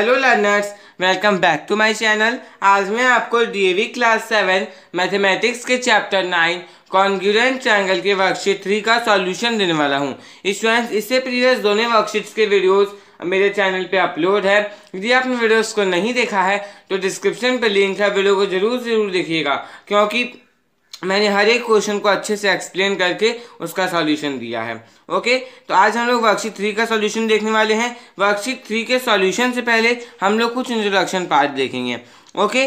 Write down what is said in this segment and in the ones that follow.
Hello learners welcome back to my channel आज मैं आपको डी क्लास सेवन मैथमेटिक्स के चैप्टर नाइन कॉन्ग्यूरेंट ट्रायंगल के वर्कशीट थ्री का सॉल्यूशन देने वाला हूँ स्टूडेंट्स इससे प्रीवियस दोनों वर्कशीट्स के वीडियोस मेरे चैनल पे अपलोड है यदि आपने वीडियोस को नहीं देखा है तो डिस्क्रिप्शन पर लिंक है वीडियो को जरूर ज़रूर देखिएगा क्योंकि मैंने हर एक क्वेश्चन को अच्छे से एक्सप्लेन करके उसका सॉल्यूशन दिया है ओके तो आज हम लोग वर्कशीट थ्री का सॉल्यूशन देखने वाले हैं वर्कशीट थ्री के सॉल्यूशन से पहले हम लोग कुछ इंट्रोडक्शन पार्ट देखेंगे ओके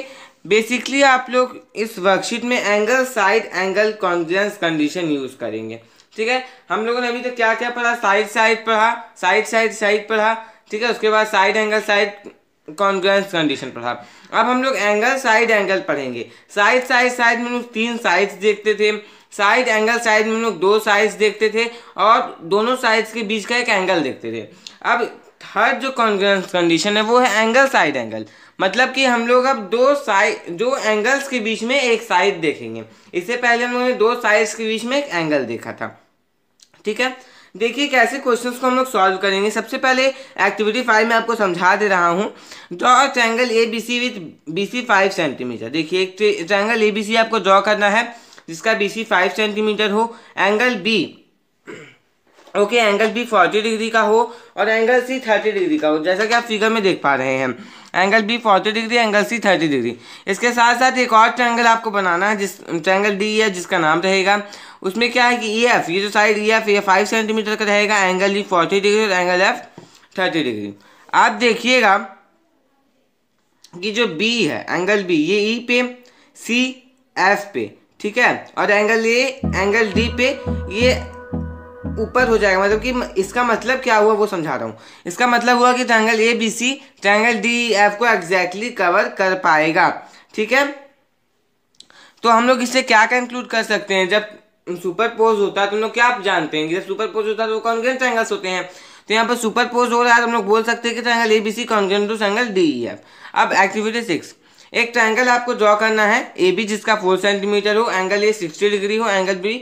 बेसिकली आप लोग इस वर्कशीट में angle side angle congruence condition use करेंगे ठीक है हम लोगों ने अभी तक तो क्या क्या पढ़ा साइड साइड पढ़ा साइड साइड साइड पढ़ा ठीक है उसके बाद side angle side congruence condition पढ़ा अब हम लोग एंगल साइड एंगल पढ़ेंगे साइड साइड साइड में लोग तीन साइड्स देखते थे साइड एंगल साइड में लोग दो साइड्स देखते थे और दोनों साइड्स के बीच का एक एंगल देखते थे अब थर्ड जो कॉन्ग्रेंस कंडीशन है वो है एंगल साइड एंगल मतलब कि हम लोग अब दो साइड दो एंगल्स के बीच में एक साइड देखेंगे इससे पहले हम लोगों ने दो साइड्स के बीच में एक एंगल देखा था ठीक है देखिए कैसे क्वेश्चंस को हम लोग सॉल्व करेंगे सबसे पहले एक्टिविटी फाइव में आपको समझा दे रहा हूँ draw triangle A B C with B C five centimetre देखिए एक ट्रैंगल ए बी सी आपको ड्रॉ करना है जिसका बी सी फाइव सेंटीमीटर हो angle B okay angle B forty degree का हो और एंगल सी थर्टी डिग्री का हो जैसा कि आप फिगर में देख पा रहे हैं angle B forty degree angle C thirty degree इसके साथ साथ एक और ट्रैंगल आपको बनाना है जिस ट्रैंगल डी है जिसका नाम रहेगा उसमें क्या है कि ई e एफ ये जो साइड ई एफ ये फाइव सेंटीमीटर का रहेगा एंगल ई फोर्टी डिग्री और एंगल एफ थर्टी डिग्री आप देखिएगा कि जो बी है एंगल बी ये ई e पे सी एफ पे ठीक है और एंगल ए एंगल डी पे ये ऊपर हो जाएगा मतलब कि इसका मतलब क्या हुआ वो समझा रहा हूँ इसका मतलब हुआ कि triangle A B C triangle D F को एग्जैक्टली कवर कर पाएगा ठीक है तो हम लोग इससे क्या कंक्लूड कर सकते हैं जब सुपर पोज होता है तुम लोग क्या आप जानते हैं जब सुपर पोज होता है तो कॉन्ग्रेंट ट्रैंगल्स होते हैं तो यहाँ पर सुपर पोज हो रहा है तो हम लोग बोल सकते हैं कि triangle A B C congruent to triangle D E F अब एक्टिविटी सिक्स एक ट्रैंगल आपको ड्रॉ करना है ए बी जिसका फोर सेंटीमीटर हो एंगल ए सिक्सटी डिग्री हो एंगल बी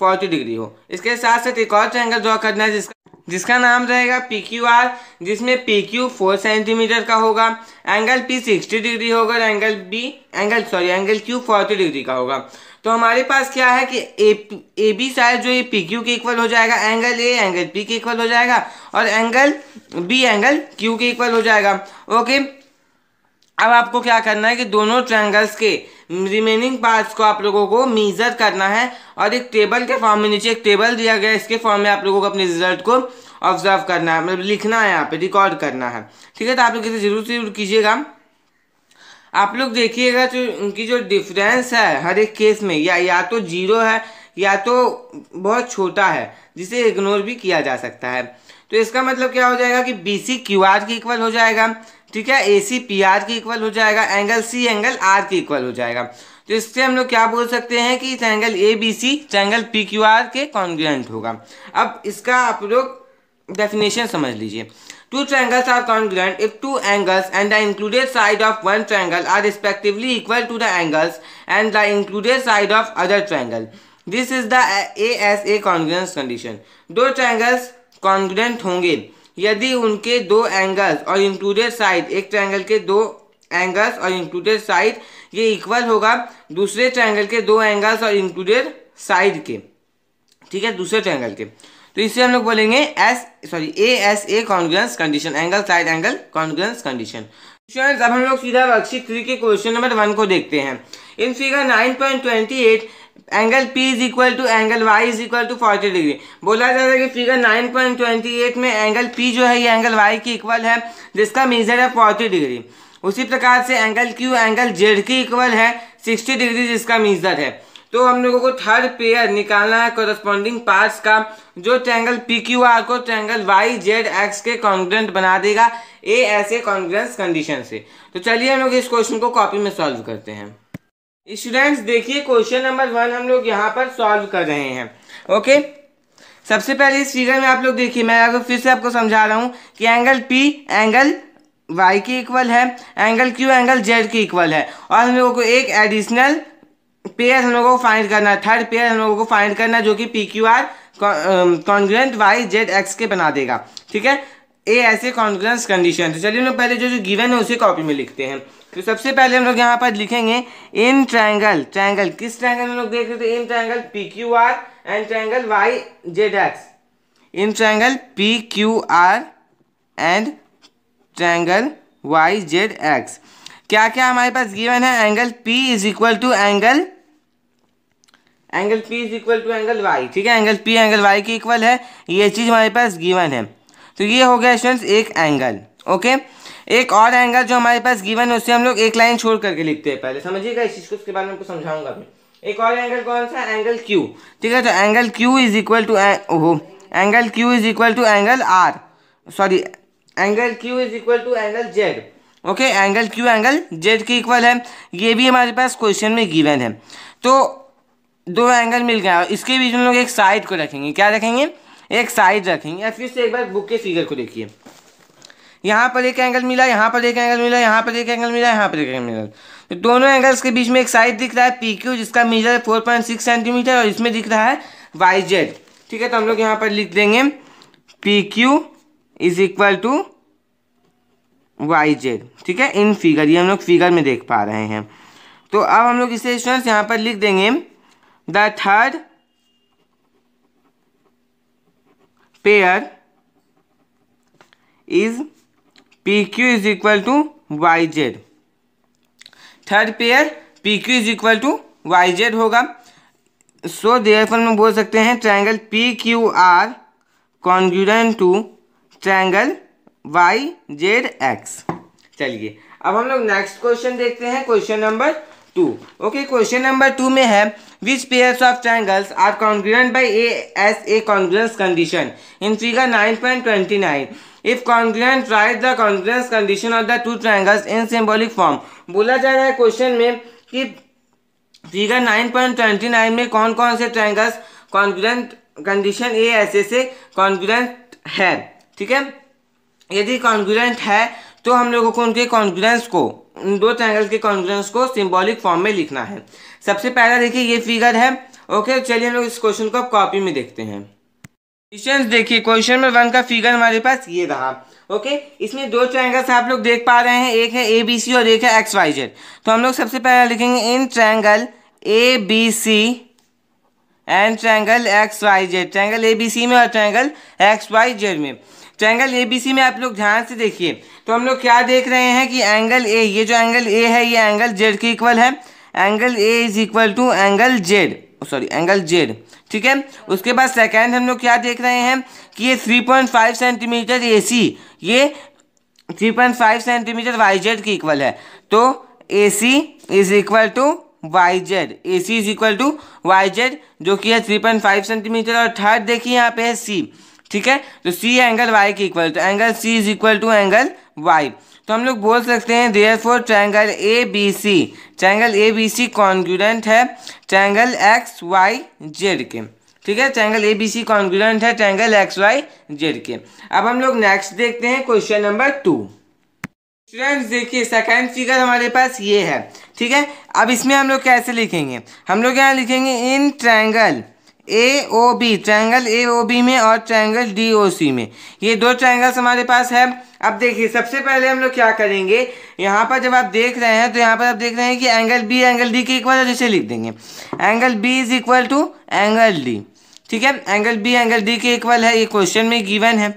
फोर्टी डिग्री हो इसके साथ साथ एक और ट्रैंगल ड्रॉ करना है जिसका जिसका नाम रहेगा पी क्यू आर जिसमें पी क्यू फोर सेंटीमीटर का होगा एंगल पी सिक्सटी डिग्री होगा और angle B angle sorry angle Q forty degree का होगा तो हमारे पास क्या है कि ए बी साइड जो ये पी क्यू के इक्वल हो जाएगा एंगल ए एंगल पी के इक्वल हो जाएगा और एंगल बी एंगल क्यू के इक्वल हो जाएगा ओके अब आपको क्या करना है कि दोनों ट्रैंगल्स के रिमेनिंग पार्ट्स को आप लोगों को मीज़र करना है और एक टेबल के फॉर्म में नीचे एक टेबल दिया गया है इसके फॉर्म में आप लोगों को अपने रिजल्ट को ऑब्जर्व करना है मतलब लिखना है यहाँ पे रिकॉर्ड करना है ठीक है तो आप लोग इसे जरूर से कीजिएगा आप लोग देखिएगा जो उनकी जो डिफरेंस है हर एक केस में या या तो जीरो है या तो बहुत छोटा है जिसे इग्नोर भी किया जा सकता है तो इसका मतलब क्या हो जाएगा कि बी सी क्यू आर के इक्वल हो जाएगा ठीक है ए सी पी आर के इक्वल हो जाएगा एंगल सी एंगल आर के इक्वल हो जाएगा तो इससे हम लोग क्या बोल सकते हैं कि triangle A B C triangle P Q R के कॉन्ग्रेंट होगा अब इसका आप लोग डेफिनेशन समझ लीजिए Two triangles are congruent if two angles and the included side of one triangle are respectively equal to the angles and the included side of other triangle. This is the ASA congruence condition. दो triangles congruent होंगे यदि उनके दो angles और included side एक triangle के दो angles और included side ये इक्वल होगा दूसरे ट्रायंगल के दो एंगल्स और इंक्लूडेड साइड के ठीक है दूसरे ट्रायंगल के तो इसे हम लोग बोलेंगे S sorry A S A congruence condition angle side angle congruence condition students अब हम लोग सीधा वर्कशीट थ्री के क्वेश्चन नंबर वन को देखते हैं in figure nine point twenty eight angle P is equal to angle Y is equal to forty degree बोला जा रहा है कि figure nine point twenty eight में एंगल पी जो है ये एंगल वाई की इक्वल है जिसका मेजर है फोर्टी डिग्री उसी प्रकार से एंगल क्यू एंगल जेड की इक्वल है सिक्सटी डिग्री जिसका मेजर है तो हम लोगों को थर्ड पेयर निकालना है कोरस्पॉन्डिंग पार्ट्स का जो ट्रैंगल पी क्यू आर को ट्रैंगल वाई जेड एक्स के कॉन्ग्रेंट बना देगा ए ऐसे कॉन्ग्रेंस कंडीशन से तो चलिए हम लोग इस क्वेश्चन को कॉपी में सॉल्व करते हैं स्टूडेंट्स देखिए क्वेश्चन नंबर वन हम लोग यहाँ पर सॉल्व कर रहे हैं ओके सबसे पहले इस फिगर में आप लोग देखिए मैं आपको फिर से आपको समझा रहा हूँ कि एंगल पी एंगल वाई के इक्वल है एंगल क्यू एंगल जेड के इक्वल है और हम लोगों को एक एडिशनल पेयर हम लोगों को फाइंड करना है थर्ड पेयर हम लोगों को फाइंड करना है जो कि P Q R congruent Y Z X के बना देगा ठीक है ए ऐसे कॉन्ग्रेंस कंडीशन तो चलिए हम लोग पहले जो जो गिवन है उसे कॉपी में लिखते हैं तो सबसे पहले हम लोग यहाँ पर लिखेंगे इन ट्रायंगल ट्रायंगल किस ट्रायंगल हम लोग देख रहे थे in triangle P Q R and triangle Y Z X in triangle P Q R and triangle Y Z X क्या क्या हमारे पास गिवन है angle P is equal to angle angle P is equal to angle Y ठीक है angle P angle Y की equal है ये चीज़ हमारे पास गिवन है तो ये हो गया स्टूडेंट्स एक एंगल ओके एक और एंगल जो हमारे पास गिवन है उससे हम लोग एक लाइन छोड़ करके लिखते हैं पहले समझिएगा इस चीज़ को उसके बारे में समझाऊंगा भी एक और एंगल कौन सा एंगल क्यू ठीक है तो angle Q is equal to ओहो angle Q is equal to angle R sorry angle Q is equal to angle Z okay angle Q angle Z के इक्वल है ये भी हमारे पास क्वेश्चन में गिवन है तो दो एंगल मिल गया इसके बीच में लोग एक साइड को रखेंगे क्या रखेंगे एक साइड रखेंगे या फिर से एक बार बुक के फिगर को देखिए यहाँ पर एक एंगल मिला यहाँ पर एक एंगल मिला यहाँ पर एक एंगल मिला यहाँ पर एक एंगल मिला तो दोनों एंगल्स के बीच में एक साइड दिख रहा है पी क्यू जिसका मीजर है फोर पॉइंट सिक्स सेंटीमीटर और इसमें दिख रहा है वाई जेड ठीक है तो हम लोग यहाँ पर लिख देंगे P Q is equal to Y Z ठीक है इन फिगर ये हम लोग फिगर में देख पा रहे हैं तो अब हम लोग इसे स्टूडेंट्स यहाँ पर लिख देंगे the third pair is PQ is equal to YZ third pair P Q is equal to Y Z होगा सो देयरफॉर में बोल सकते हैं triangle P Q R congruent to triangle Y Z X चलिए अब हम लोग नेक्स्ट क्वेश्चन देखते हैं question number two okay question number two में है which pair of triangles are congruent by A S A congruence condition in figure nine point twenty nine if congruent write the congruence condition of the two triangles in symbolic form बोला जा रहा है question में कि figure nine point twenty nine में कौन कौन से triangles congruent condition A S A से कॉन्ग्रेंट है ठीक है यदि कॉन्ग्रेंट है तो हम लोगों को उनके कॉन्ग्रुएंस को दो ट्रायंगल के कॉन्ग्रेंस को सिंबॉलिक फॉर्म में लिखना है सबसे पहला देखिए ये फिगर है ओके चलिए हम लोग इस क्वेश्चन को कॉपी में देखते हैं क्वेश्चन देखिए क्वेश्चन नंबर वन का फिगर हमारे पास ये रहा ओके इसमें दो ट्रायंगल्स आप लोग देख पा रहे हैं एक है ए बी सी और एक है एक्स वाई जेड तो हम लोग सबसे पहले लिखेंगे in triangle A B C and triangle X Y Z triangle A B C में और ट्रायंगल एक्स वाई जेड में तो एंगल ए में आप लोग ध्यान से देखिए तो हम लोग क्या देख रहे हैं कि एंगल ए ये जो एंगल ए है ये एंगल जेड के इक्वल है angle A is equal to angle Z sorry angle Z ठीक है उसके बाद सेकेंड हम लोग क्या देख रहे हैं कि ये फाइव सेंटीमीटर ए सी ये फाइव सेंटीमीटर वाई जेड के इक्वल है तो A C is equal to Y Z A C is equal to Y Z जो कि है 3.5 सेंटीमीटर और थर्ड देखिए यहाँ पे है सी ठीक है तो सी एंगल वाई के इक्वल तो angle C is equal to angle Y तो हम लोग बोल सकते हैं therefore triangle A B C triangle A B C congruent है ट्रैंगल एक्स वाई जेड के ठीक है triangle A B C congruent है ट्रैंगल एक्स वाई जेड के अब हम लोग नेक्स्ट देखते हैं क्वेश्चन नंबर टू स्टूडेंट्स देखिए सेकेंड फिगर हमारे पास ये है ठीक है अब इसमें हम लोग कैसे लिखेंगे हम लोग यहाँ लिखेंगे in triangle A O B triangle A O B में और ट्रायंगल डी ओ सी में ये दो ट्रायंगल्स हमारे पास है अब देखिए सबसे पहले हम लोग क्या करेंगे यहाँ पर जब आप देख रहे हैं तो यहाँ पर आप देख रहे हैं कि एंगल बी एंगल डी के इक्वल है जिसे लिख देंगे angle B is equal to angle D ठीक है एंगल बी एंगल डी के इक्वल है ये क्वेश्चन में गिवन है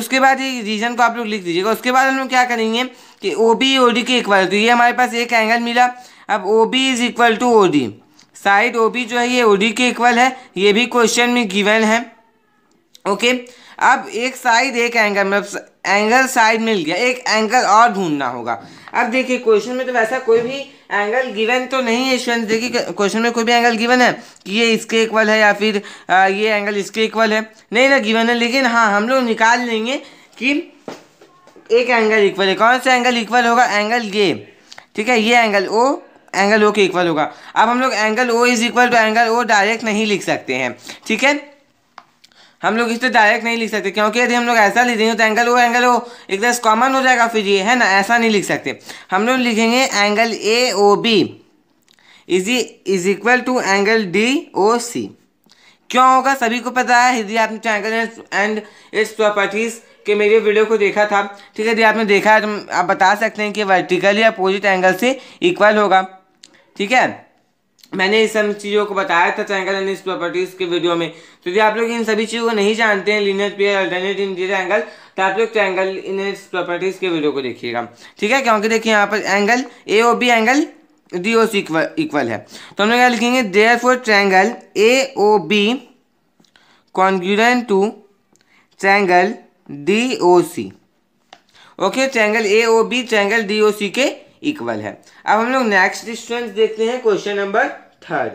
उसके बाद ये रीजन को आप लोग लिख दीजिएगा उसके बाद हम लोग क्या करेंगे कि ओ बी ओ डी के इक्वल तो ये हमारे पास एक एंगल मिला अब O B is equal to O D side O B जो है ये ओ डी के इक्वल है ये भी क्वेश्चन में गिवन है ओके अब एक साइड एक एंगल मतलब एंगल साइड मिल गया एक एंगल और ढूंढना होगा अब देखिए क्वेश्चन में तो वैसा कोई भी एंगल गिवन तो नहीं है स्टूडेंट देखिए क्वेश्चन में कोई भी एंगल गिवन है कि ये इसके इक्वल है या फिर आ, ये एंगल इसके इक्वल है नहीं ना गिवन है लेकिन हाँ हम लोग निकाल लेंगे कि एक एंगल इक्वल है कौन सा एंगल इक्वल होगा एंगल ये ठीक है ये एंगल ओ एंगल ओ के इक्वल होगा अब हम लोग angle O is equal to angle O direct नहीं लिख सकते हैं ठीक है हम लोग इसको डायरेक्ट नहीं लिख सकते क्योंकि यदि हम लोग ऐसा लिख देंगे तो एंगल ओ एंगल ओ एक तरह कॉमन हो जाएगा फिर ये है ना ऐसा नहीं लिख सकते हम लोग लिखेंगे angle A O B is is equal to angle D O C क्यों होगा सभी को पता है यदि आपने ट्रैंगल एंड इट्स प्रॉपर्टीज़ के मेरे वीडियो को देखा था ठीक है यदि आपने देखा है तो आप बता सकते हैं कि वर्टिकल या अपोजिट एंगल से इक्वल होगा ठीक है मैंने इस सब चीज़ों को बताया था ट्रैंगल एंड इस प्रॉपर्टीज़ के वीडियो में तो यदि आप लोग इन सभी चीज़ों को नहीं जानते हैं linear pair alternate interior angle तो आप लोग ट्रैंगल इन इट्स प्रॉपर्टीज़ के वीडियो को देखिएगा ठीक है क्योंकि देखिए यहाँ पर angle A O B angle D O C equal है तो हम लोग यहाँ लिखेंगे therefore triangle A O B congruent to triangle D O C okay triangle A O B triangle D O C के इक्वल है अब हम लोग नेक्स्ट स्टूडेंट्स देखते हैं क्वेश्चन नंबर थर्ड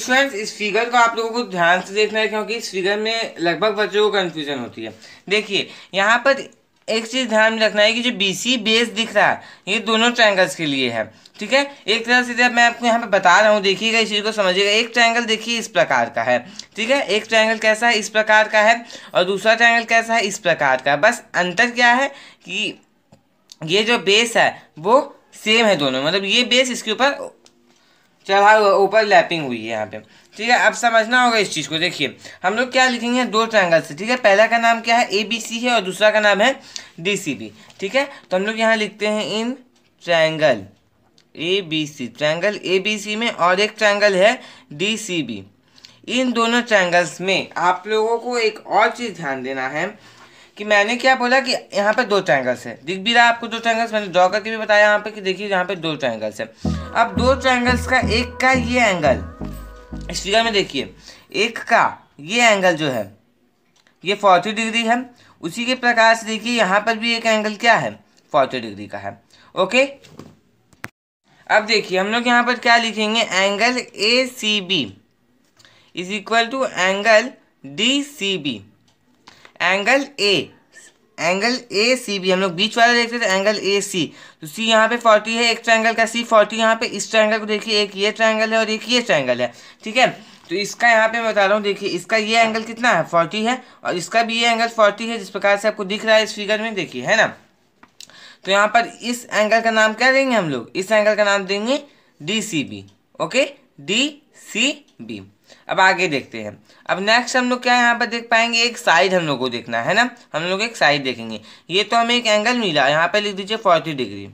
स्टूडेंट्स इस फिगर को आप लोगों को ध्यान से देखना है क्योंकि इस फिगर में लगभग बच्चों को कंफ्यूजन होती है देखिए यहाँ पर एक चीज़ ध्यान में रखना है कि जो बी सी बेस दिख रहा है ये दोनों ट्रायंगल्स के लिए है ठीक है एक तरह से जब मैं आपको यहाँ पे बता रहा हूँ देखिएगा इस चीज़ को समझिएगा एक ट्रायंगल देखिए इस प्रकार का है ठीक है एक ट्रायंगल कैसा है इस प्रकार का है और दूसरा ट्रायंगल कैसा है इस प्रकार का है बस अंतर क्या है कि ये जो बेस है वो सेम है दोनों मतलब ये बेस इसके ऊपर चढ़ा हुआ ऊपर लैपिंग हुई है यहाँ पे ठीक है अब समझना होगा इस चीज़ को देखिए हम लोग क्या लिखेंगे दो ट्रायंगल से ठीक है पहला का नाम क्या है ए बी सी है और दूसरा का नाम है डी सी बी ठीक है तो हम लोग यहाँ लिखते हैं in triangle A B C triangle A B C में और एक ट्रायंगल है डी सी बी इन दोनों ट्रायंगल्स में आप लोगों को एक और चीज़ ध्यान देना है कि मैंने क्या बोला कि यहाँ पे दो ट्राइंगल्स है दिख भी रहा है आपको दो ट्राइंगल्स मैंने ड्रॉ करके भी बताया यहाँ पे कि देखिए यहाँ पे दो ट्राइंगल्स है अब दो ट्राइंगल्स का एक का ये एंगल इस फिगर में देखिए एक का ये एंगल जो है ये फोर्टी डिग्री है उसी के प्रकार से देखिए यहाँ पर भी एक एंगल क्या है फोर्टी डिग्री का है ओके अब देखिए हम लोग यहाँ पर क्या लिखेंगे angle A C B is equal to angle D C B angle A angle A C भी हम लोग बीच वाला देखते थे एंगल ए सी तो सी यहाँ पे फोर्टी है एक ट्रायंगल का सी फोर्टी यहाँ पे इस ट्रायंगल को देखिए एक ये ट्रायंगल है और एक ये ट्रायंगल है ठीक है तो इसका यहाँ पे मैं बता रहा हूँ देखिए इसका ये एंगल कितना है फोर्टी है और इसका भी ये एंगल फोर्टी है जिस प्रकार से आपको दिख रहा है इस फिगर में देखिए है ना तो यहाँ पर इस एंगल का नाम क्या देंगे हम लोग इस एंगल का नाम देंगे D C B okay D C B अब आगे देखते हैं अब नेक्स्ट हम लोग क्या यहाँ पर देख पाएंगे एक साइड हम लोग को देखना है ना हम लोग एक साइड देखेंगे ये तो हमें एक एंगल मिला यहाँ पर लिख दीजिए फोर्टी डिग्री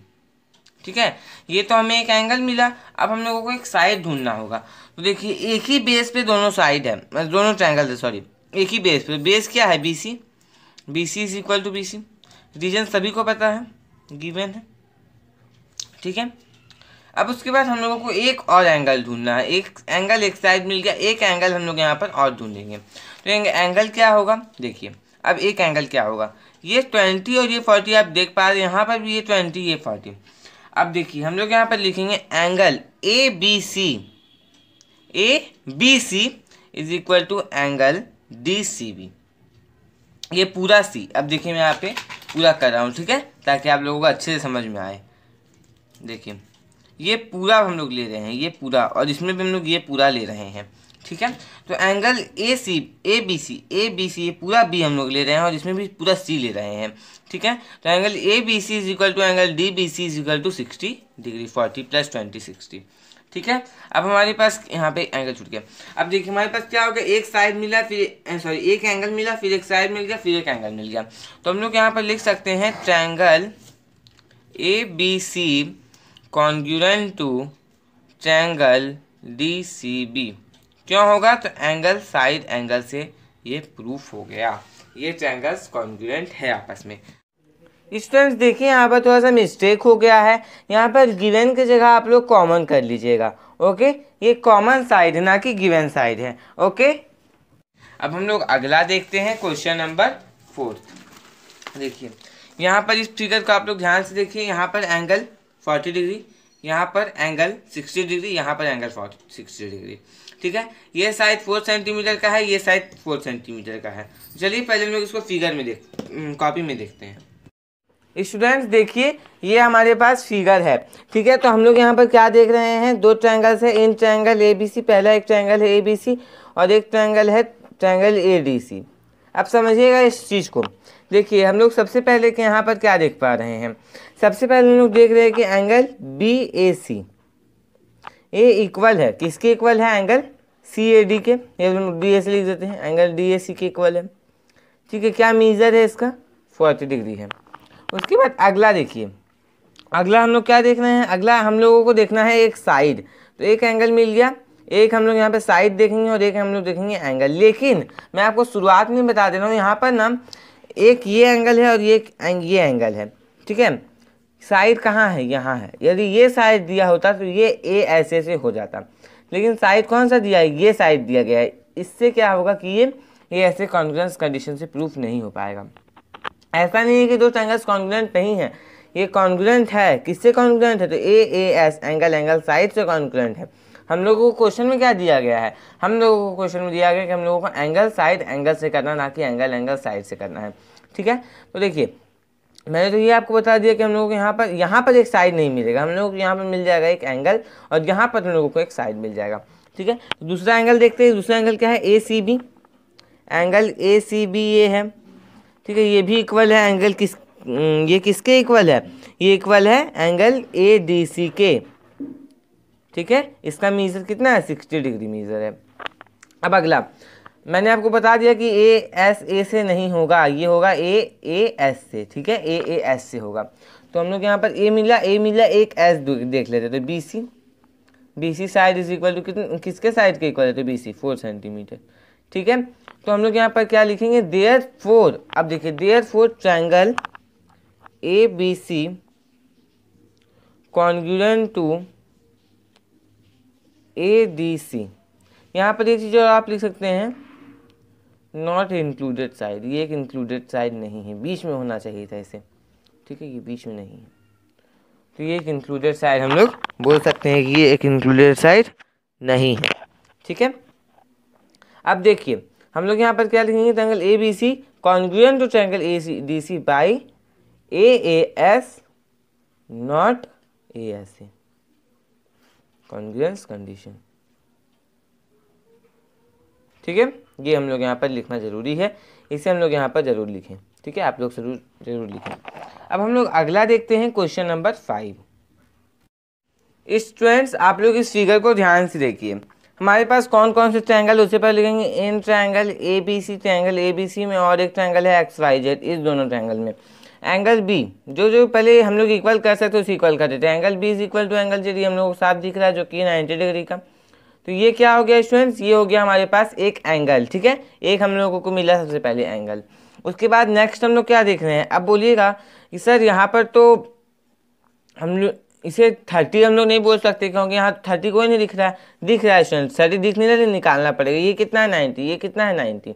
ठीक है ये तो हमें एक एंगल मिला अब हम लोगों को एक साइड ढूंढना होगा तो देखिए एक ही बेस पे दोनों साइड है दोनों ट्रैंगल है सॉरी एक ही बेस पे बेस क्या है B C B C is equal to B C reason सभी को पता है गिवन है ठीक है अब उसके बाद हम लोगों को एक और एंगल ढूंढना है एक एंगल एक साइड मिल गया एक एंगल हम लोग यहाँ पर और ढूंढेंगे तो एंगल क्या होगा देखिए अब एक एंगल क्या होगा ये ट्वेंटी और ये फोर्टी आप देख पा रहे हैं यहाँ पर भी ये ट्वेंटी ये फोर्टी अब देखिए हम लोग यहाँ पर लिखेंगे angle A B C A B C is equal to angle D C B ये पूरा सी अब देखिए मैं यहाँ पे पूरा कर रहा हूँ ठीक है ताकि आप लोगों को अच्छे से समझ में आए देखिए ये पूरा हम लोग ले रहे हैं ये पूरा और इसमें भी हम लोग ये पूरा ले रहे हैं ठीक है तो angle A C A B C A B C ये पूरा बी हम लोग ले रहे हैं और इसमें भी पूरा सी ले रहे हैं ठीक है तो angle A B C is equal to angle D B C is equal to sixty degree forty plus twenty sixty ठीक है अब हमारे पास यहाँ पे एंगल छूट गया अब देखिए हमारे पास क्या हो गया एक साइड मिला फिर सॉरी एक एंगल मिला फिर एक साइड मिल गया फिर एक एंगल मिल गया तो हम लोग यहाँ पर लिख सकते हैं triangle A B C congruent to triangle D C B क्यों होगा तो एंगल साइड एंगल से ये प्रूफ हो गया ये ट्रैंगल्स कॉन्ग्यूरेंट है आपस में स्टूडेंट्स देखिए यहाँ पर थोड़ा सा मिस्टेक हो गया है यहाँ पर गिवन की जगह आप लोग कॉमन कर लीजिएगा ओके ये कॉमन साइड है ना कि गिवन साइड है ओके अब हम लोग अगला देखते हैं क्वेश्चन नंबर फोर्थ देखिए यहाँ पर इस फिगर को आप लोग ध्यान से देखिए यहाँ पर एंगल फोर्टी डिग्री यहाँ पर एंगल सिक्सटी डिग्री यहाँ पर एंगल फोर्टी सिक्सटी डिग्री ठीक है ये साइड फोर सेंटीमीटर का है ये साइड फोर सेंटीमीटर का है चलिए पहले हम लोग इसको फिगर में देख कॉपी हम्म, में देखते हैं स्टूडेंट्स देखिए ये हमारे पास फिगर है ठीक है तो हम लोग यहाँ पर क्या देख रहे हैं दो ट्रैंगल्स है इन ट्रैंगल ए बी सी पहला एक ट्रैंगल है ए बी सी और एक ट्रैंगल है ट्रैंगल ए डी सी अब समझिएगा इस चीज़ को देखिए हम लोग सबसे पहले के यहाँ पर क्या देख पा रहे हैं सबसे पहले हम लोग देख रहे हैं कि angle B A C A equal है किसके इक्वल है एंगल सी ए डी के ये हम बी ए सी लिख देते हैं एंगल डी ए सी के इक्वल है ठीक है क्या मीज़र है इसका फोर्टी डिग्री है उसके बाद अगला देखिए अगला हम लोग क्या देख रहे हैं अगला हम लोगों को देखना है एक साइड तो एक एंगल मिल गया एक हम लोग यहाँ पे साइड देखेंगे और एक हम लोग देखेंगे एंगल लेकिन मैं आपको शुरुआत में बता दे रहा हूँ यहाँ पर ना एक ये एंगल है और ये ये एंगल है ठीक है साइड कहाँ है यहाँ है यदि ये साइड दिया होता तो ये ए ऐसे से हो जाता लेकिन साइड कौन सा दिया है ये साइड दिया गया है इससे क्या होगा कि ये ये ऐसे कॉन्ग्रेंस कंडीशन से प्रूफ नहीं हो पाएगा ऐसा नहीं है कि दो एंगल्स कॉन्ग्रेंट नहीं है ये कॉन्ग्रेंट है किससे कॉन्ग्रेंट है तो A A S angle angle side से कॉन्ग्रेंट है हम लोगों को क्वेश्चन में क्या दिया गया है हम लोगों को क्वेश्चन में दिया गया कि हम लोगों को एंगल साइड एंगल से करना ना कि एंगल एंगल साइड से करना है ठीक है तो देखिए मैंने तो ये आपको बता दिया कि हम लोगों को यहाँ पर यहाँ पर एक साइड नहीं मिलेगा हम लोगों को यहाँ पर मिल जाएगा एक एंगल और यहाँ पर हम लोगों को एक साइड मिल जाएगा ठीक है तो दूसरा एंगल देखते हैं दूसरा एंगल क्या है A C B angle A C B ये है ठीक है ये भी इक्वल है एंगल किस हम्म, ये किसके इक्वल है ये इक्वल है एंगल ए डी सी के ठीक है इसका मीज़र कितना है सिक्सटी डिग्री मीज़र है अब अगला मैंने आपको बता दिया कि ए एस ए से नहीं होगा ये होगा ए ए एस से ठीक है ए ए एस से होगा तो हम लोग यहाँ पर ए मिला ए मिला एक एस देख लेते तो B C B C side is equal to कितने किसके साइड के इक्वल है तो बी सी फोर सेंटीमीटर ठीक है तो हम लोग यहाँ पर क्या लिखेंगे देयर फोर अब देखिए therefore triangle A B C congruent to A D C यहाँ पर एक चीज़ और आप लिख सकते हैं नॉट इंक्लूडेड साइड ये एक इंक्लूडेड साइड नहीं है बीच में होना चाहिए था इसे ठीक है ये बीच में नहीं है तो ये एक इंक्लूडेड साइड हम लोग बोल सकते हैं कि ये एक इंक्लूडेड साइड नहीं है ठीक है अब देखिए हम लोग यहाँ पर क्या लिखेंगे triangle A B C congruent to triangle A C D C by A A S not A S C congruence condition ठीक है ये हम लोग यहाँ पर लिखना ज़रूरी है इसे हम लोग यहाँ पर ज़रूर लिखें ठीक है आप लोग जरूर ज़रूर लिखें अब हम लोग अगला देखते हैं क्वेश्चन नंबर फाइव स्टूडेंट्स आप लोग इस फिगर को ध्यान से देखिए हमारे पास कौन कौन से ट्रायंगल उसे पर लिखेंगे in triangle A B C triangle A B C में और एक ट्रायंगल है एक्स वाई जेड इस दोनों ट्रायंगल में एंगल बी जो जो पहले हम लोग इक्वल कर सकते हैं उसे इक्वल कर देते हैं angle B is equal to angle Z ये हम लोग को साफ दिख रहा है जो कि नाइन्टी डिग्री का तो ये क्या हो गया स्टूडेंट्स ये हो गया हमारे पास एक एंगल ठीक है एक हम लोगों को मिला सबसे पहले एंगल उसके बाद नेक्स्ट हम लोग क्या देख रहे हैं अब बोलिएगा कि सर यहाँ पर तो हम लोग इसे थर्टी हम लोग नहीं बोल सकते क्योंकि यहाँ थर्टी कोई नहीं दिख रहा है दिख रहा है स्टूडेंट थर्टी दिखने लगे निकालना पड़ेगा ये कितना है नाइन्टी ये कितना है नाइन्टी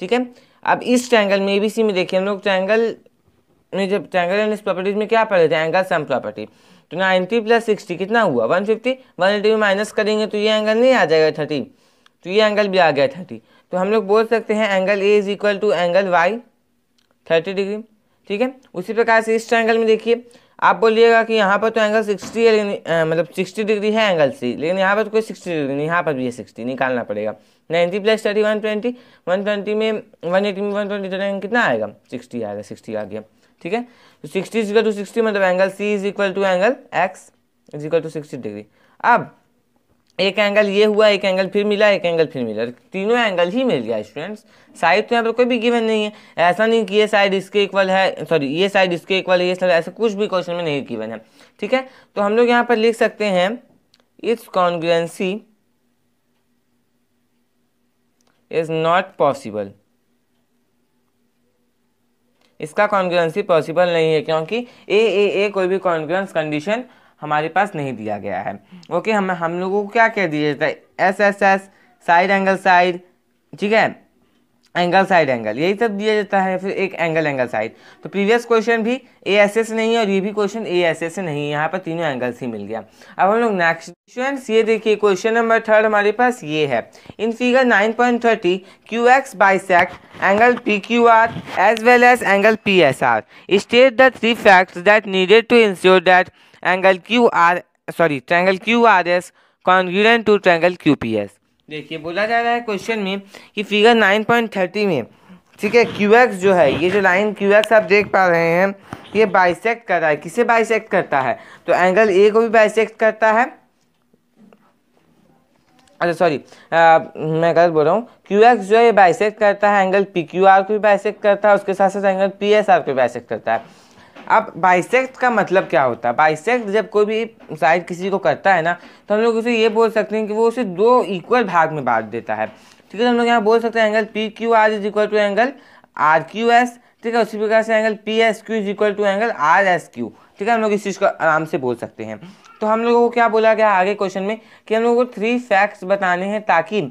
ठीक है अब इस ट्रैंगल में ए बी सी में देखिए हम लोग ट्रैंगल में जब ट्रैंगल एंड इस प्रॉपर्टीज में क्या पढ़े थे एंगल सम प्रॉपर्टी तो नाइन्टी प्लस सिक्सटी कितना हुआ वन फिफ्टी वन एटी में माइनस करेंगे तो ये एंगल नहीं आ जाएगा थर्टी तो ये एंगल भी आ गया थर्टी तो हम लोग बोल सकते हैं angle A is equal to angle Y thirty degree ठीक है उसी प्रकार से इस एंगल में देखिए आप बोलिएगा कि यहाँ पर तो एंगल सिक्सटी है लेकिन मतलब सिक्सटी डिग्री है एंगल सी लेकिन यहाँ पर तो कोई सिक्सटी डिग्री नहीं यहाँ पर भी है सिक्सटी निकालना पड़ेगा ninety plus thirty one twenty one twenty में वन एटी में वन ट्वेंटी तो कितना आएगा सिक्सटी आएगा सिक्सटी आ गया ठीक है तो सिक्सटी इजिकल टू सिक्सटी मतलब angle C is equal to angle X is equal to sixty degree अब एक एंगल ये हुआ एक एंगल फिर मिला एक एंगल फिर मिला तीनों एंगल ही मिल गया स्टूडेंट्स साइड तो यहाँ पर कोई भी गिवन नहीं है ऐसा नहीं कि ये साइड इसके इक्वल है सॉरी ये साइड इसके इक्वल है ये साइड ऐसा कुछ भी क्वेश्चन में नहीं गिवन है ठीक है तो हम लोग यहाँ पर लिख सकते हैं its congruency is not possible इसका कॉन्ग्रेंसी पॉसिबल नहीं है क्योंकि ए ए ए कोई भी कॉन्ग्रेंस कंडीशन हमारे पास नहीं दिया गया है ओके हम हम लोगों को क्या कह दिया जाता है S S S side angle side ठीक है एंगल साइड एंगल यही सब दिया जाता है फिर एक एंगल एंगल साइड तो प्रीवियस क्वेश्चन भी ए एस एस नहीं है और ये भी क्वेश्चन ए एस एस नहीं है यहाँ पर तीनों एंगल्स ही मिल गया अब हम लोग नेक्स्ट क्वेश्चन ये देखिए क्वेश्चन नंबर थर्ड हमारे पास ये है in figure 9.30 point thirty Q X bisect angle P Q R as well as angle P S R state the three facts that needed to ensure that angle Q R sorry triangle Q R S congruent to triangle Q P S देखिए बोला जा रहा है question में कि figure nine point thirty में ठीक है क्यू एक्स जो है ये जो लाइन क्यू एक्स आप देख पा रहे हैं ये बाइसेक्ट कर रहा है किसे बाइसेक्ट करता है तो एंगल ए को भी बाइसेक्ट करता है अच्छा सॉरी मैं गलत बोल रहा हूँ क्यू एक्स जो है ये बाइसेक्ट करता है एंगल पी क्यू आर को भी बाइसेक्ट करता है उसके साथ साथ एंगल पी एस आर को भी बाइसेक्ट करता है अब बाइसेक्ट का मतलब क्या होता है बाइसेक्ट जब कोई भी साइड किसी को करता है ना तो हम लोग उसे ये बोल सकते हैं कि वो उसे दो इक्वल भाग में बांट देता है ठीक है तो हम लोग यहाँ बोल सकते हैं angle P Q R is equal to angle R Q S ठीक है उसी प्रकार से angle P S Q is equal to angle R S Q ठीक है हम लोग इस चीज़ को आराम से बोल सकते हैं तो हम लोगों को क्या बोला गया आगे क्वेश्चन में कि हम लोगों को थ्री फैक्ट्स बताने हैं ताकि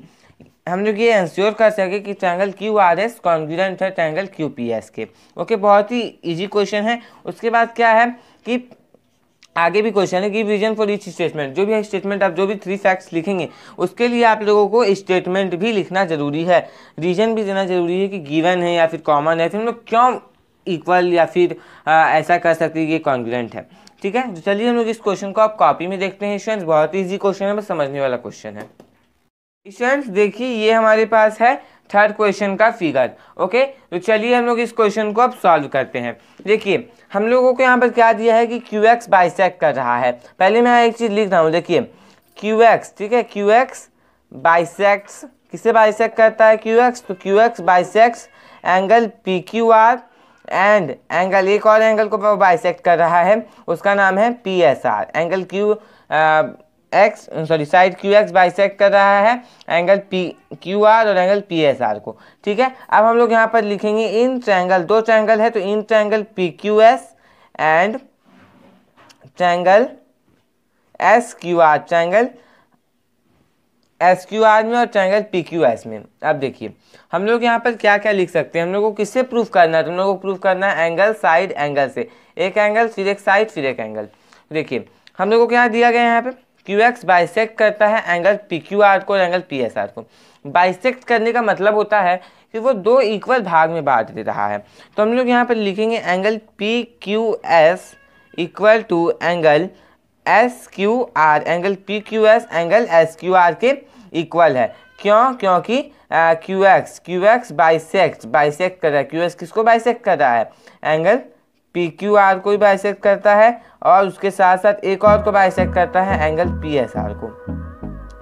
हम लोग ये इंश्योर कर सके कि triangle Q R S congruent है ट्रैंगल क्यू पी एस के ओके बहुत ही इजी क्वेश्चन है उसके बाद क्या है कि आगे भी क्वेश्चन है कि विजन फॉर इच स्टेटमेंट जो भी स्टेटमेंट आप जो भी थ्री फैक्ट्स लिखेंगे उसके लिए आप लोगों को स्टेटमेंट भी लिखना जरूरी है रीजन भी देना जरूरी है कि गिवन है या फिर कॉमन है फिर हम लोग क्यों इक्वल या फिर आ, ऐसा कर सकते हैं कि ये कॉन्ग्रेंट है ठीक है तो चलिए हम लोग इस क्वेश्चन को आप कॉपी में देखते हैं स्टूडेंट्स बहुत ही ईजी क्वेश्चन है बस समझने वाला क्वेश्चन है स्टूडेंट्स देखिए ये हमारे पास है थर्ड क्वेश्चन का फिगर ओके तो चलिए हम लोग इस क्वेश्चन को अब सॉल्व करते हैं देखिए हम लोगों को यहाँ पर क्या दिया है कि क्यू एक्स बाइसेक्ट कर रहा है पहले मैं एक चीज़ लिख रहा हूँ देखिए क्यू एक्स ठीक है क्यू एक्स बाइसेक्स किसे बाइसेक करता है क्यू एक्स तो Q X bisects angle P Q R and angle एक और एंगल को बाइसेक कर रहा है उसका नाम है P S R angle Q X sorry side Q X bisect कर रहा है एंगल पी क्यू आर और एंगल पी एस आर को ठीक है अब हम लोग यहाँ पर लिखेंगे इन ट्रैंगल दो ट्रैंगल है तो in triangle P Q S and triangle S Q R triangle S Q R में और ट्रैंगल पी क्यू एस में अब देखिए हम लोग यहाँ पर क्या क्या लिख सकते हैं हम लोग को किससे प्रूफ करना है तो हम लोग को प्रूफ करना है एंगल साइड एंगल से एक एंगल फिर एक साइड फिर एक एंगल देखिए हम लोग को क्या दिया गया है यहाँ पर क्यू एक्स बाइसेक्ट करता है एंगल पी क्यू आर को और एंगल पी एस आर को बाइसेक्ट करने का मतलब होता है कि वो दो इक्वल भाग में बांट दे रहा है तो हम लोग यहाँ पर लिखेंगे angle P Q S equal to angle S Q R angle P Q S angle S Q R के इक्वल है क्यों क्योंकि Q X Q X bisect bisect कर रहा है क्यू एक्स किसको बाइसेक्ट कर रहा है एंगल पी क्यू आर को भी बाइसेक्ट करता है और उसके साथ साथ एक और को बाइसेक्ट करता है एंगल पी एस आर को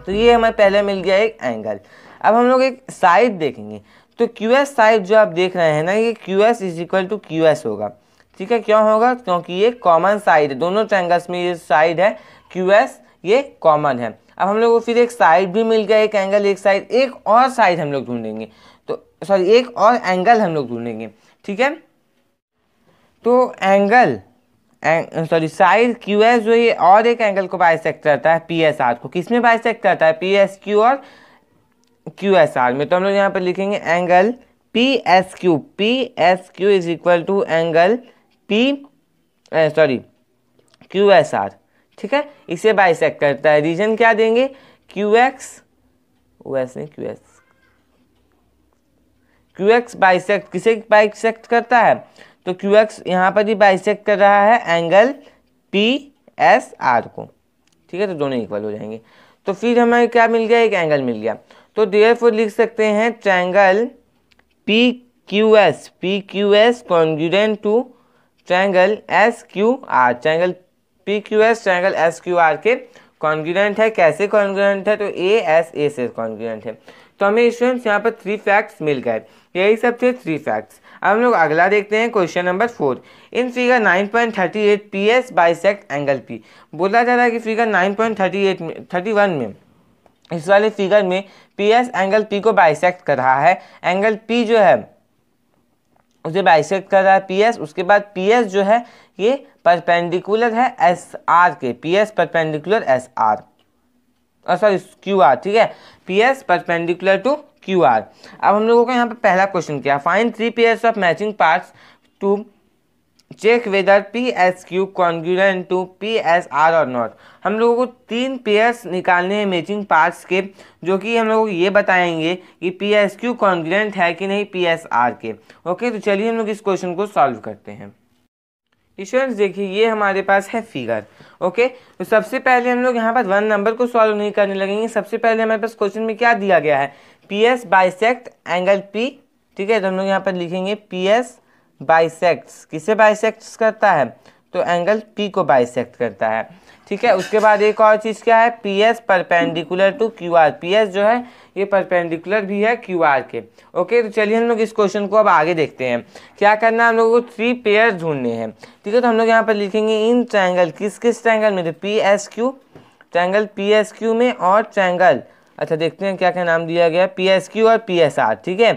तो ये हमें पहले मिल गया एक एंगल अब हम लोग एक साइड देखेंगे तो क्यू एस साइड जो आप देख रहे हैं ना ये Q S is equal to Q S होगा ठीक है क्यों होगा क्योंकि ये कॉमन साइड है दोनों ट्रैंगल्स में ये साइड है क्यू एस ये कॉमन है अब हम लोग को फिर एक साइड भी मिल गया एक एंगल एक साइड एक और साइड हम लोग ढूंढेंगे तो सॉरी एक और एंगल हम लोग ढूंढेंगे ठीक है तो angle sorry size Q S जो ये और एक एंगल को बाइसेक्ट करता है पी एस आर को किस में बाइसेक्ट करता है पी एस क्यू और क्यू एस आर में तो हम लोग यहाँ पर लिखेंगे angle P S Q P S Q is equal to angle P sorry Q S R ठीक है इसे बाइसेक्ट करता है रीजन क्या देंगे क्यू एक्स ओ एस नहीं Q S Q X bisect किसे बाइसेक्ट करता है तो क्यू एक्स यहाँ पर भी बाइसेक कर रहा है एंगल पी एस आर को ठीक है तो दोनों इक्वल हो जाएंगे तो फिर हमें क्या मिल गया एक एंगल मिल गया तो देयर फोर लिख सकते हैं triangle P Q S P Q S congruent to triangle S Q R triangle P Q S triangle S Q R के कॉन्ग्यूडेंट है कैसे कॉन्ग्यूडेंट है तो ए एस ए से कॉन्ग्यूडेंट है तो हमें स्टूडेंट्स यहाँ पर थ्री फैक्ट्स मिल गए यही सब थे थ्री फैक्ट्स अब हम लोग अगला देखते हैं question number four in figure nine point thirty eight P S angle P बोला जा रहा है कि figure nine point thirty eight में थर्टी वन में इस वाले फिगर में पी एस एंगल पी को बाइसेक्ट कर रहा है एंगल पी जो है उसे बाइसेक्ट कर रहा है पी एस उसके बाद पी एस जो है ये परपेंडिकुलर है एस आर के P S perpendicular S R sorry Q R ठीक है P S perpendicular to Q R अब हम लोगों का यहाँ पे पहला क्वेश्चन किया find three pairs of matching parts to check whether P S Q congruent to P S R or not हम लोगों को तीन पेयर्स निकालने हैं मैचिंग पार्ट्स के जो कि हम लोग ये बताएंगे कि पी एस क्यू कॉन्ग्यूरेंट है कि नहीं पी एस आर के ओके तो चलिए हम लोग इस क्वेश्चन को सॉल्व करते हैं इश्योरेंस देखिए ये हमारे पास है फिगर ओके तो सबसे पहले हम लोग यहाँ पर वन नंबर को सॉल्व नहीं करने लगेंगे सबसे पहले हमारे पास क्वेश्चन में क्या दिया गया है P S bisect angle P ठीक है तो हम लोग यहाँ पर लिखेंगे पी एस बाइसेक्ट्स किसे बाइसेक्ट्स करता है तो एंगल पी को बाइसेक्ट करता है ठीक है उसके बाद एक और चीज़ क्या है P S perpendicular to Q R P S जो है ये परपेंडिकुलर भी है क्यू आर के ओके तो चलिए हम लोग इस क्वेश्चन को अब आगे देखते हैं क्या करना है हम लोगों को थ्री पेयर ढूंढने हैं ठीक है तो हम लोग यहाँ पर लिखेंगे इन ट्रैंगल किस किस ट्रैंगल में तो P S Q triangle P S Q में और ट्रैंगल अच्छा देखते हैं क्या क्या नाम दिया गया पी एस क्यू और पी एस आर ठीक है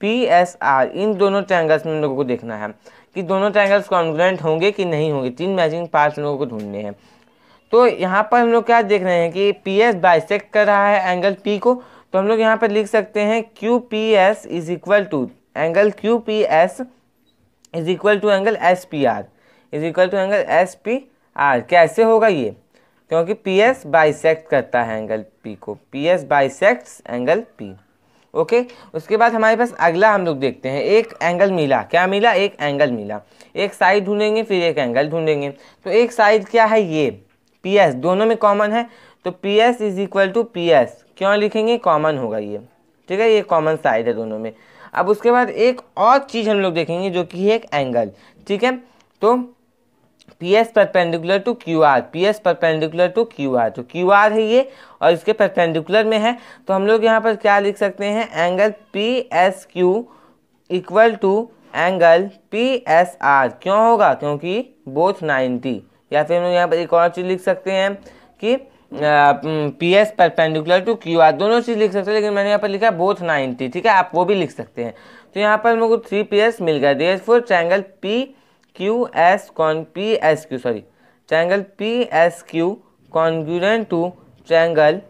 पी एस आर इन दोनों ट्रैंगल्स में हम लोगों को देखना है कि दोनों ट्रैंगल्स कॉन्ग्रेंट होंगे कि नहीं होंगे तीन मैचिंग पार्ट्स लोगों को ढूंढने हैं तो यहाँ पर हम लोग क्या देख रहे हैं कि पी एस बाइसेक्ट कर रहा है एंगल पी को तो हम लोग यहाँ पर लिख सकते हैं Q P S is equal to angle Q P S is equal to angle S P R is equal to angle S P R कैसे होगा ये क्योंकि पी एस बाइसेक्ट करता है एंगल पी को P S bisect angle P okay उसके बाद हमारे पास अगला हम लोग देखते हैं एक एंगल मिला क्या मिला एक एंगल मिला एक साइड ढूंढेंगे फिर एक एंगल ढूंढेंगे तो एक साइड क्या है ये पी एस दोनों में कॉमन है तो P S is equal to P S क्यों लिखेंगे कॉमन होगा ये ठीक है ये कॉमन साइड है दोनों में अब उसके बाद एक और चीज़ हम लोग देखेंगे जो कि है एक एंगल ठीक है तो P S perpendicular to Q R P S perpendicular to Q R तो क्यू आर है ये और इसके परपेंडिकुलर में है तो हम लोग यहाँ पर क्या लिख सकते हैं angle P S Q equal to angle P S R क्यों होगा क्योंकि बोथ 90 या फिर हम लोग यहाँ पर एक और चीज़ लिख सकते हैं कि P S perpendicular to Q R दोनों चीज़ लिख सकते हैं लेकिन मैंने यहाँ पर लिखा है बोथ नाइन्टी ठीक है आप वो भी लिख सकते हैं तो यहाँ पर हम लोग को थ्री पी एस मिल गया therefore triangle P Q S con P S Q sorry triangle P S Q congruent to triangle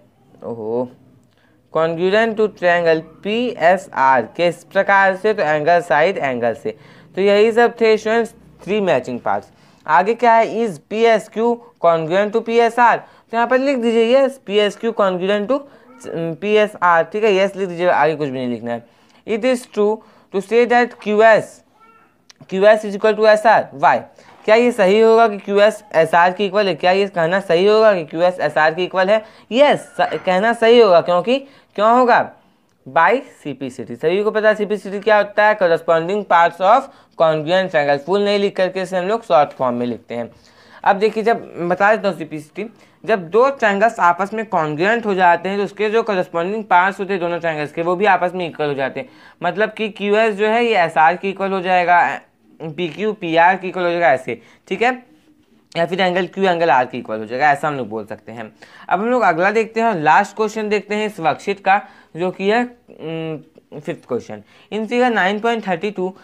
ओहो congruent to triangle P S R के इस प्रकार से तो एंगल साइड एंगल से तो यही सब थे स्टूडेंट्स थ्री मैचिंग पार्ट्स आगे क्या है is P S Q congruent to P S R तो यहाँ पर लिख दीजिए yes P S Q congruent to P S R ठीक है यस लिख दीजिए आगे कुछ भी नहीं लिखना है it is true to say that Q S Q S is equal to S R why क्या ये सही होगा कि क्यू एस एस आर की इक्वल है क्या ये कहना सही होगा कि क्यू एस एस आर की इक्वल है यस कहना सही होगा क्योंकि क्यों होगा by C P C T सभी को पता है सी पी सी टी क्या होता है corresponding parts of congruent triangle full नहीं लिख करके इसे हम लोग शॉर्ट फॉर्म में लिखते हैं अब देखिए जब बता देता हूँ सी पी सी टी जब दो ट्रायंगल्स आपस में कॉन्ग्रुएंट हो जाते हैं तो उसके जो करस्पॉन्डिंग पार्ट्स होते हैं दोनों ट्रायंगल्स के वो भी आपस में इक्वल हो जाते हैं मतलब कि क्यू एस जो है ये एस आर की इक्वल हो जाएगा पी क्यू पी आर की इक्वल हो जाएगा ऐसे ठीक है या फिर एंगल क्यू एंगल आर की इक्वल हो जाएगा ऐसा हम लोग बोल सकते हैं अब हम लोग अगला देखते हैं लास्ट क्वेश्चन देखते हैं इस वर्कशीट का जो कि है fifth question in figure nine point thirty two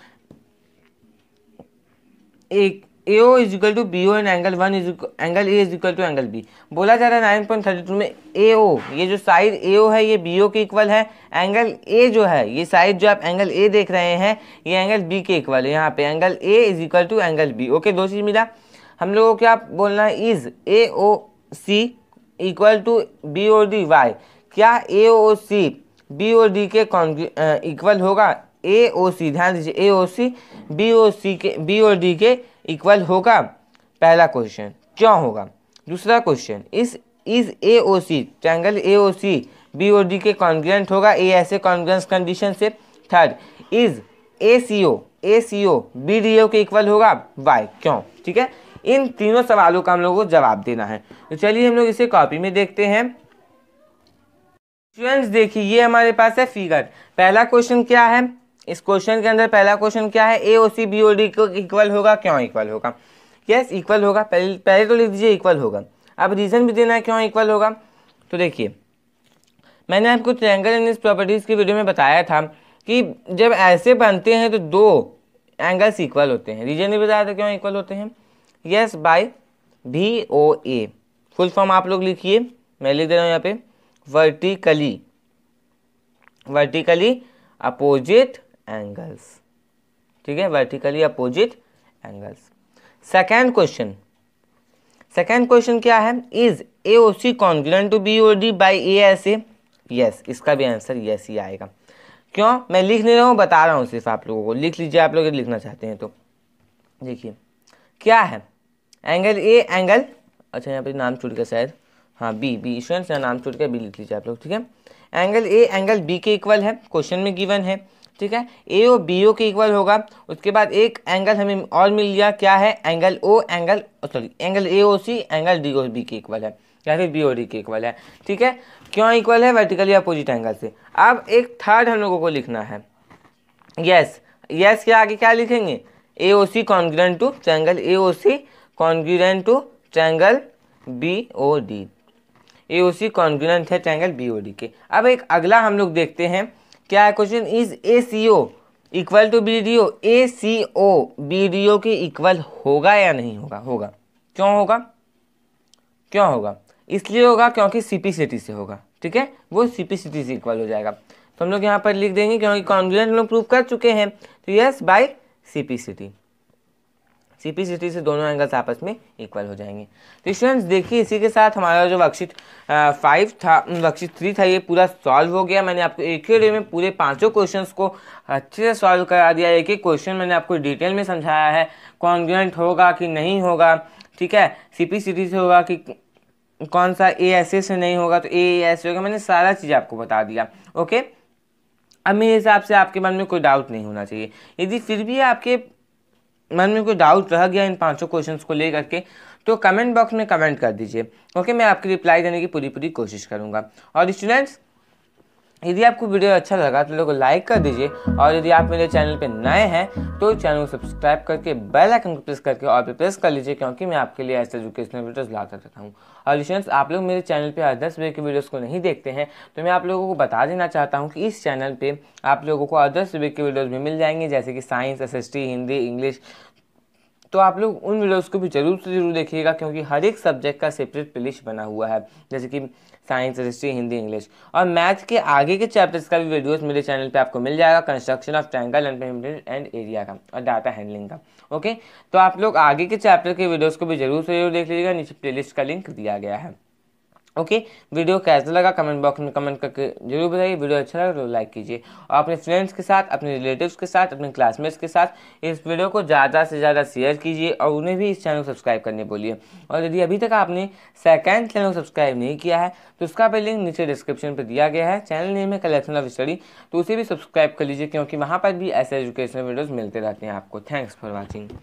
एक A O is equal to B O and angle one is angle A is equal to angle B बोला जा रहा है नाइन पॉइंट थर्टी टू में ए ओ ये जो साइड ए ओ है ये बी ओ के इक्वल है एंगल ए जो है ये साइड जो आप एंगल ए देख रहे हैं ये एंगल बी के इक्वल है यहाँ पे angle A is equal to angle B okay दो चीज़ मिला हम लोगों को क्या बोलना है is A O C equal to B O D why क्या A O C B O D के इक्वल होगा ए ओ सी ध्यान दीजिए ए O C B O C के बी ओ डी के इक्वल होगा पहला क्वेश्चन क्यों होगा दूसरा क्वेश्चन इस is A O C triangle A O C B O D के कॉन्ग्रेंट होगा ए ऐसे कॉन्ग्रेंस कंडीशन से third is A C O A C O B D O के इक्वल होगा वाई क्यों ठीक है इन तीनों सवालों का हम लोगों को जवाब देना है तो चलिए हम लोग इसे कॉपी में देखते हैं स्टूडेंट्स देखिए ये हमारे पास है फिगर पहला क्वेश्चन क्या है इस क्वेश्चन के अंदर पहला क्वेश्चन क्या है A O C B O D को इक्वल होगा क्यों इक्वल होगा यस इक्वल होगा पहले पहले तो लिख दीजिए इक्वल होगा अब रीज़न भी देना है क्यों इक्वल होगा तो देखिए मैंने आपको ट्रैंगल एंड इस प्रॉपर्टीज़ की वीडियो में बताया था कि जब ऐसे बनते हैं तो दो एंगल्स इक्वल होते हैं रीजन भी बताया था क्यों इक्वल होते हैं yes by B O A full form आप लोग लिखिए मैं लिख दे रहा हूँ यहाँ पे वर्टिकली वर्टिकली अपोजिट एंगल्स ठीक है vertically opposite angles second question second question क्या है is A O C congruent to B O D by A S A yes इसका भी आंसर यस ही आएगा क्यों मैं लिख नहीं रहा हूँ बता रहा हूँ सिर्फ आप लोगों को लिख लीजिए आप लोग लिखना चाहते हैं तो देखिए क्या है एंगल ए एंगल अच्छा यहाँ पर नाम छूट गया शायद हाँ बी बी स्टूडेंट्स यहाँ नाम छूट गया बी लिख लीजिए आप लोग ठीक है एंगल ए एंगल बी के इक्वल है क्वेश्चन में गिवन है ठीक है ए ओ बी ओ के इक्वल होगा उसके बाद एक एंगल हमें और मिल गया क्या है angle O angle sorry angle A O C angle D O B के इक्वल है या फिर बी ओ डी के इक्वल है ठीक है क्यों इक्वल है वर्टिकली अपोजिट एंगल से अब एक थर्ड हम लोगों को लिखना है यस यस के आगे क्या लिखेंगे A O C congruent to triangle A O C congruent to triangle B O D A O C congruent है ट्रैंगल बी ओ डी के अब एक अगला हम लोग देखते हैं क्या है question is A C O equal to B D O A C O B D O के इक्वल होगा या नहीं होगा होगा क्यों होगा क्यों होगा इसलिए होगा क्योंकि सी पी सी टी से होगा ठीक है वो सी पी सी टी से इक्वल हो जाएगा तो हम लोग यहाँ पर लिख देंगे क्योंकि कॉन्फिडेंट हम लोग प्रूव कर चुके हैं तो yes by C P C T C T से दोनों एंगल्स आपस में इक्वल हो जाएंगे तो स्टूडेंट्स देखिए इसी के साथ हमारा जो वर्कशीट फाइव था वर्कशीट थ्री था ये पूरा सॉल्व हो गया मैंने आपको एक ही डे में पूरे पांचों क्वेश्चंस को अच्छे से सॉल्व करा दिया एक एक क्वेश्चन मैंने आपको डिटेल में समझाया है कॉन्ग्रेंट होगा कि नहीं होगा ठीक है सी टी से होगा कि कौन सा ए एस से नहीं होगा तो ए एस होगा मैंने सारा चीज़ आपको बता दिया ओके अब मेरे हिसाब से आपके मन में कोई डाउट नहीं होना चाहिए यदि फिर भी आपके मन में कोई डाउट रह गया इन पांचों क्वेश्चंस को लेकर के तो कमेंट बॉक्स में कमेंट कर दीजिए ओके मैं आपकी रिप्लाई देने की पूरी पूरी कोशिश करूंगा और स्टूडेंट्स यदि आपको वीडियो अच्छा लगा तो लोग लाइक कर दीजिए और यदि आप मेरे चैनल पर नए हैं तो चैनल को सब्सक्राइब करके बेल आइकन को प्रेस करके और भी प्रेस कर लीजिए क्योंकि मैं आपके लिए ऐसे एजुकेशनल वीडियोस कर रहता हूँ और लिशंस आप लोग मेरे चैनल पे हर दस बजे के वीडियोस को नहीं देखते हैं तो मैं आप लोगों को बता देना चाहता हूँ कि इस चैनल पर आप लोगों को हर दस बजे के वीडियोज़ भी मिल जाएंगे जैसे कि साइंस एस हिंदी इंग्लिश तो आप लोग उन वीडियोज़ को भी जरूर से जरूर देखिएगा क्योंकि हर एक सब्जेक्ट का सेपरेट प्लेलिस्ट बना हुआ है जैसे कि साइंस हिस्ट्री हिंदी इंग्लिश और मैथ के आगे के चैप्टर्स का भी वीडियोस मेरे चैनल पे आपको मिल जाएगा construction of triangle and and area का और डाटा हैंडलिंग का ओके तो आप लोग आगे के चैप्टर के वीडियोस को भी जरूर से जरूर देख लीजिएगा नीचे प्लेलिस्ट का लिंक दिया गया है ओके वीडियो कैसा लगा कमेंट बॉक्स में कमेंट करके जरूर बताइए वीडियो अच्छा लगा तो लाइक कीजिए और अपने फ्रेंड्स के साथ अपने रिलेटिव्स के साथ अपने क्लासमेट्स के साथ इस वीडियो को ज़्यादा से ज़्यादा शेयर कीजिए और उन्हें भी इस चैनल को सब्सक्राइब करने बोलिए और यदि अभी तक आपने सेकेंड चैनल को सब्सक्राइब नहीं किया है तो उसका भी लिंक नीचे डिस्क्रिप्शन पर दिया गया है चैनल नेम है कलेक्शन ऑफ स्टडी तो उसे भी सब्सक्राइब कर लीजिए क्योंकि वहाँ पर भी ऐसे एजुकेशनल वीडियोज़ मिलते रहते हैं आपको थैंक्स फॉर वॉचिंग